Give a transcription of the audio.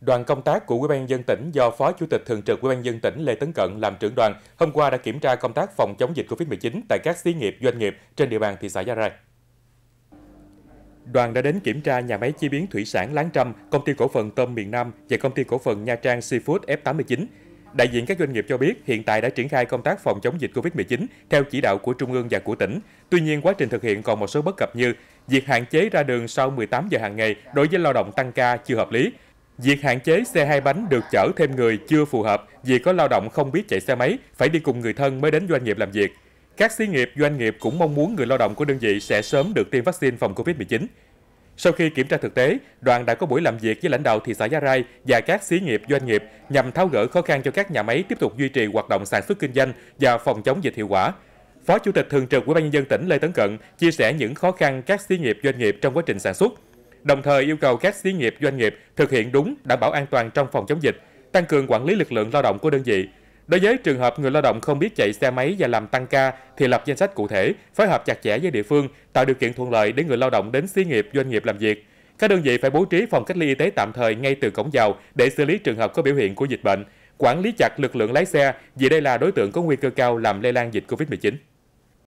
Đoàn công tác của Ủy ban dân tỉnh do Phó Chủ tịch Thường trực Ủy ban dân tỉnh Lê Tấn Cận làm trưởng đoàn hôm qua đã kiểm tra công tác phòng chống dịch Covid-19 tại các xí nghiệp doanh nghiệp trên địa bàn thị xã Gia Rai. Đoàn đã đến kiểm tra nhà máy chế biến thủy sản Láng Trâm, công ty cổ phần tôm miền Nam và công ty cổ phần Nha Trang Seafood F89. Đại diện các doanh nghiệp cho biết hiện tại đã triển khai công tác phòng chống dịch Covid-19 theo chỉ đạo của Trung ương và của tỉnh. Tuy nhiên, quá trình thực hiện còn một số bất cập như việc hạn chế ra đường sau 18 giờ hàng ngày đối với lao động tăng ca chưa hợp lý, Việc hạn chế xe hai bánh được chở thêm người chưa phù hợp vì có lao động không biết chạy xe máy, phải đi cùng người thân mới đến doanh nghiệp làm việc. Các xí nghiệp, doanh nghiệp cũng mong muốn người lao động của đơn vị sẽ sớm được tiêm vaccine phòng Covid-19. Sau khi kiểm tra thực tế, đoàn đã có buổi làm việc với lãnh đạo thị xã Gia Rai và các xí nghiệp, doanh nghiệp nhằm tháo gỡ khó khăn cho các nhà máy tiếp tục duy trì hoạt động sản xuất kinh doanh và phòng chống dịch hiệu quả. Phó Chủ tịch Thường trực Ủy ban nhân dân tỉnh Lê Tấn Cận chia sẻ những khó khăn các xí nghiệp, doanh nghiệp trong quá trình sản xuất – đồng thời yêu cầu các xí nghiệp doanh nghiệp thực hiện đúng đảm bảo an toàn trong phòng chống dịch, tăng cường quản lý lực lượng lao động của đơn vị. Đối với trường hợp người lao động không biết chạy xe máy và làm tăng ca thì lập danh sách cụ thể, phối hợp chặt chẽ với địa phương, tạo điều kiện thuận lợi để người lao động đến xí nghiệp doanh nghiệp làm việc. Các đơn vị phải bố trí phòng cách ly y tế tạm thời ngay từ cổng vào để xử lý trường hợp có biểu hiện của dịch bệnh, quản lý chặt lực lượng lái xe vì đây là đối tượng có nguy cơ cao làm lây lan dịch Covid-19.